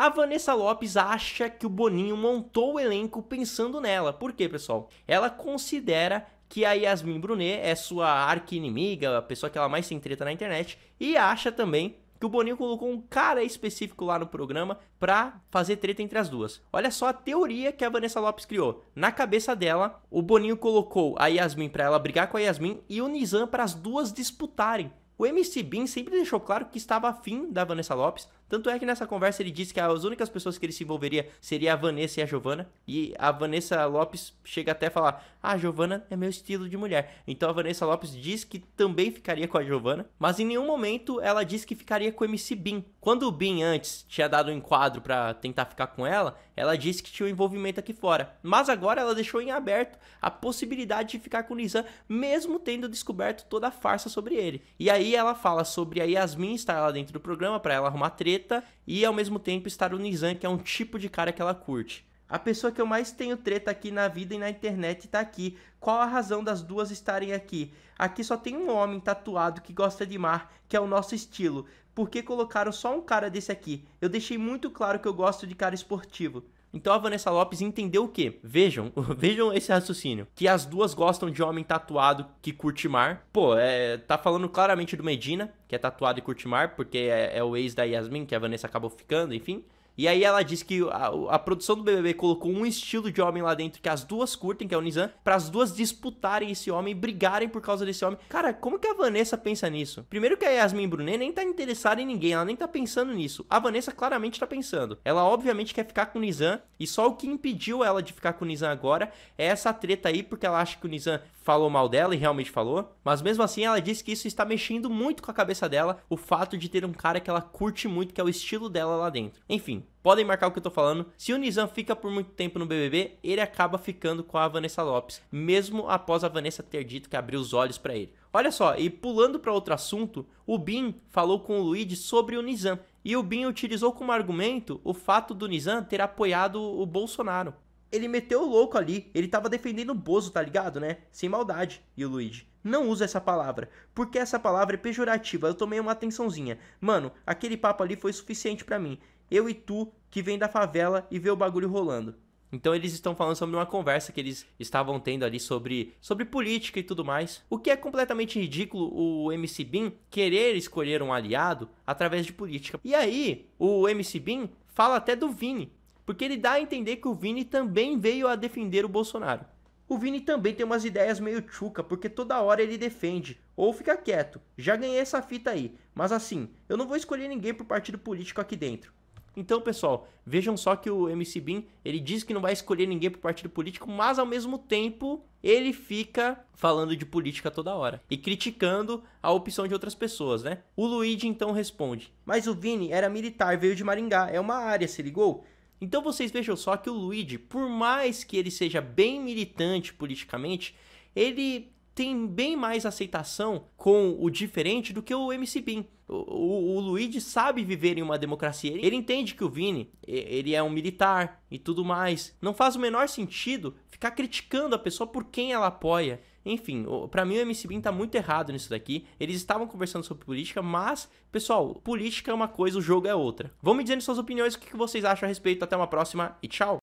A Vanessa Lopes acha que o Boninho montou o elenco pensando nela. Por quê, pessoal? Ela considera que a Yasmin Brunet é sua arqui-inimiga, a pessoa que ela mais tem treta na internet, e acha também que o Boninho colocou um cara específico lá no programa pra fazer treta entre as duas. Olha só a teoria que a Vanessa Lopes criou. Na cabeça dela, o Boninho colocou a Yasmin pra ela brigar com a Yasmin e o Nizam para as duas disputarem. O MC Bean sempre deixou claro que estava afim da Vanessa Lopes, tanto é que nessa conversa ele disse que as únicas pessoas que ele se envolveria seria a Vanessa e a Giovana, e a Vanessa Lopes chega até a falar: "Ah, a Giovana é meu estilo de mulher". Então a Vanessa Lopes diz que também ficaria com a Giovana, mas em nenhum momento ela disse que ficaria com o MC Bean. Quando o Bean antes tinha dado um enquadro para tentar ficar com ela, ela disse que tinha um envolvimento aqui fora, mas agora ela deixou em aberto a possibilidade de ficar com o Nizam, mesmo tendo descoberto toda a farsa sobre ele. E aí e ela fala sobre a Yasmin estar lá dentro do programa para ela arrumar treta e ao mesmo tempo estar o Nizam, que é um tipo de cara que ela curte. A pessoa que eu mais tenho treta aqui na vida e na internet tá aqui. Qual a razão das duas estarem aqui? Aqui só tem um homem tatuado que gosta de mar, que é o nosso estilo. Por que colocaram só um cara desse aqui? Eu deixei muito claro que eu gosto de cara esportivo. Então a Vanessa Lopes entendeu o quê? Vejam, vejam esse raciocínio. Que as duas gostam de homem tatuado que curte mar. Pô, é, tá falando claramente do Medina, que é tatuado e curte mar, porque é, é o ex da Yasmin, que a Vanessa acabou ficando, enfim. E aí ela disse que a, a, produção do BBB colocou um estilo de homem lá dentro que as duas curtem, que é o Nizam, para as duas disputarem esse homem, brigarem por causa desse homem. Cara, como que a Vanessa pensa nisso? Primeiro que a Yasmin Brunet nem tá interessada em ninguém, ela nem tá pensando nisso. A Vanessa claramente tá pensando. Ela obviamente quer ficar com o Nizam e só o que impediu ela de ficar com o Nizam agora é essa treta aí, porque ela acha que o Nizam falou mal dela e realmente falou, mas mesmo assim ela disse que isso está mexendo muito com a cabeça dela, o fato de ter um cara que ela curte muito, que é o estilo dela lá dentro. Enfim, podem marcar o que eu tô falando. Se o Nizam fica por muito tempo no BBB, ele acaba ficando com a Vanessa Lopes, mesmo após a Vanessa ter dito que abriu os olhos para ele. Olha só, e pulando para outro assunto, o Bin falou com o Luigi sobre o Nizam. E o Bin utilizou como argumento o fato do Nizam ter apoiado o Bolsonaro ele meteu o louco ali. Ele tava defendendo o Bozo, tá ligado, né? Sem maldade. E o Luigi. Não usa essa palavra. Porque essa palavra é pejorativa. Eu tomei uma atençãozinha. Mano, aquele papo ali foi suficiente para mim. Eu e tu, que vem da favela e vê o bagulho rolando. Então eles estão falando sobre uma conversa que eles estavam tendo ali sobre, sobre política e tudo mais. O que é completamente ridículo o MC Bin querer escolher um aliado através de política. E aí, o MC Bin fala até do Vini, porque ele dá a entender que o Vini também veio a defender o Bolsonaro. O Vini também tem umas ideias meio tchuca, porque toda hora ele defende. Ou fica quieto, já ganhei essa fita aí. Mas assim, eu não vou escolher ninguém pro partido político aqui dentro. Então, pessoal, vejam só que o MC Bin, ele diz que não vai escolher ninguém pro partido político, mas ao mesmo tempo, ele fica falando de política toda hora e criticando a opção de outras pessoas, né? O Luigi então responde: "Mas o Vini era militar, veio de Maringá, é uma área, se ligou?" Então vocês vejam só que o Luigi, por mais que ele seja bem militante politicamente, ele tem bem mais aceitação com o diferente do que o MC Bean. O, o, o, Luigi sabe viver em uma democracia. Ele entende que o Vini, ele é um militar e tudo mais. Não faz o menor sentido ficar criticando a pessoa por quem ela apoia. Enfim, para mim o MC Bin tá muito errado nisso daqui. Eles estavam conversando sobre política, mas, pessoal, política é uma coisa, o jogo é outra. Vão me dizendo suas opiniões, o que vocês acham a respeito. Até uma próxima e tchau!